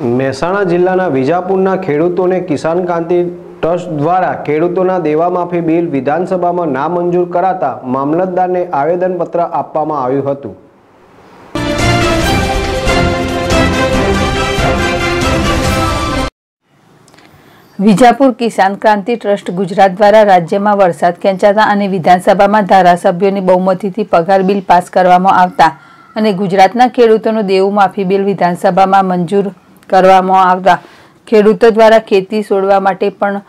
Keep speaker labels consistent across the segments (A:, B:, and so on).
A: મહેસાણા જિલ્લાના વિજાપુરના ખેડૂતોને કિસાન ક્રાંતિ ટ્રસ્ટ દ્વારા ખેડૂતોના દેવામાફી બિલ વિધાનસભામાં નામંજૂર કરાતા મામલતદારને આવેદનપત્ર આપવામાં આવ્યું હતું
B: વિજાપુર કિસાન ક્રાંતિ ટ્રસ્ટ ગુજરાત દ્વારા રાજ્યમાં વરસાદ ખેંચાતા અને વિધાનસભામાં ધારાસભ્યોની બહુમતીથી પગાર બિલ પાસ કરવામાં આવતા અને ગુજરાતના ખેડૂતોનું દેવું માફી બિલ વિધાનસભામાં મંજૂર કરવામાં આવતા ખેડૂતો દ્વારા ખેતી છોડવા માટે પણ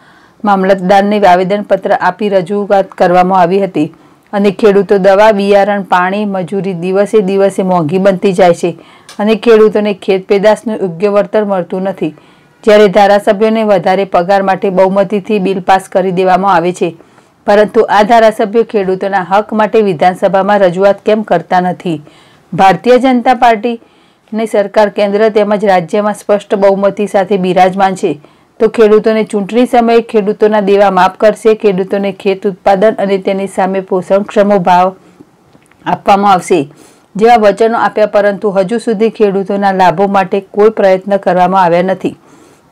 B: મામલતદારને આવેદનપત્ર આપી રજૂઆત કરવામાં આવી હતી અને ખેડૂતો દવા બિયારણ પાણી મજૂરી દિવસે દિવસે મોંઘી બનતી જાય છે અને ખેડૂતોને ખેત પેદાશનું યોગ્ય વળતર મળતું નથી જ્યારે ધારાસભ્યોને વધારે પગાર માટે બહુમતીથી બિલ પાસ કરી દેવામાં આવે છે પરંતુ આ ધારાસભ્યો ખેડૂતોના હક માટે વિધાનસભામાં રજૂઆત કેમ કરતા નથી ભારતીય જનતા પાર્ટી ને સરકાર કેન્દ્ર તેમજ રાજ્યમાં સ્પષ્ટ બહુમતી સાથે બિરાજમાન છે તો ખેડૂતોને ચૂંટણી સમયે ખેડૂતોના દેવા માફ કરશે ખેડૂતોને ખેત ઉત્પાદન અને તેની સામે પોષણક્ષમો ભાવ આપવામાં આવશે જેવા વચનો આપ્યા પરંતુ હજુ સુધી ખેડૂતોના લાભો માટે કોઈ પ્રયત્ન કરવામાં આવ્યા નથી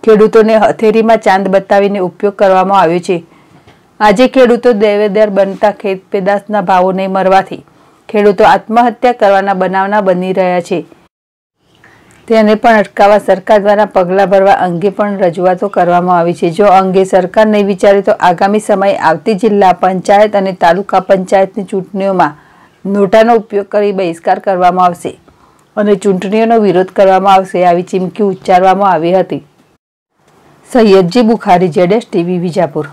B: ખેડૂતોને હથેરીમાં ચાંદ બતાવીને ઉપયોગ કરવામાં આવ્યો છે આજે ખેડૂતો દેવેદાર બનતા ખેત પેદાશના ભાવોને મરવાથી ખેડૂતો આત્મહત્યા કરવાના બનાવના બની રહ્યા છે તેને પણ અટકાવવા સરકાર દ્વારા પગલાં ભરવા અંગે પણ રજૂઆતો કરવામાં આવી છે જો અંગે સરકાર નહીં વિચારે તો આગામી સમયે આવતી જિલ્લા પંચાયત અને તાલુકા પંચાયતની ચૂંટણીઓમાં નોટાનો ઉપયોગ કરી બહિષ્કાર કરવામાં આવશે અને ચૂંટણીઓનો વિરોધ કરવામાં આવશે આવી ચીમકી ઉચ્ચારવામાં આવી હતી સૈયદજી બુખારી જેડેશ ટીવી વિજાપુર